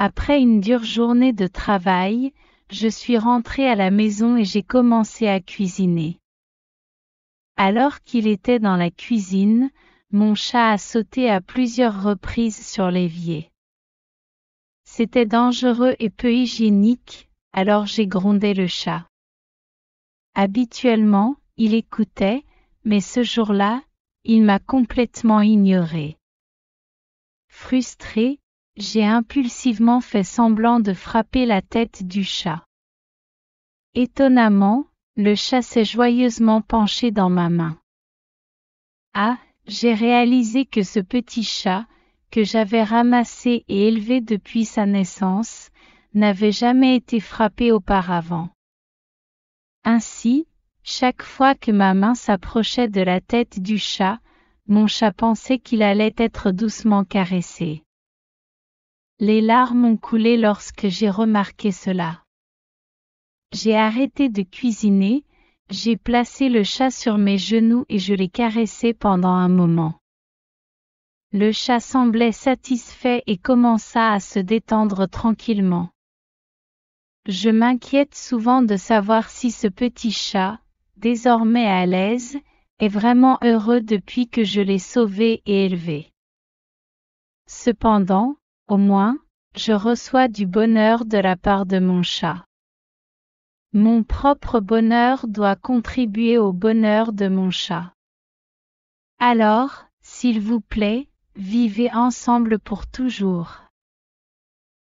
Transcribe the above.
Après une dure journée de travail, je suis rentré à la maison et j'ai commencé à cuisiner. Alors qu'il était dans la cuisine, mon chat a sauté à plusieurs reprises sur l'évier. C'était dangereux et peu hygiénique, alors j'ai grondé le chat. Habituellement, il écoutait, mais ce jour-là, il m'a complètement ignoré. Frustré, j'ai impulsivement fait semblant de frapper la tête du chat. Étonnamment, le chat s'est joyeusement penché dans ma main. Ah, j'ai réalisé que ce petit chat, que j'avais ramassé et élevé depuis sa naissance, n'avait jamais été frappé auparavant. Ainsi, chaque fois que ma main s'approchait de la tête du chat, mon chat pensait qu'il allait être doucement caressé. Les larmes ont coulé lorsque j'ai remarqué cela. J'ai arrêté de cuisiner, j'ai placé le chat sur mes genoux et je l'ai caressé pendant un moment. Le chat semblait satisfait et commença à se détendre tranquillement. Je m'inquiète souvent de savoir si ce petit chat, désormais à l'aise, est vraiment heureux depuis que je l'ai sauvé et élevé. Cependant, au moins, je reçois du bonheur de la part de mon chat. Mon propre bonheur doit contribuer au bonheur de mon chat. Alors, s'il vous plaît, vivez ensemble pour toujours.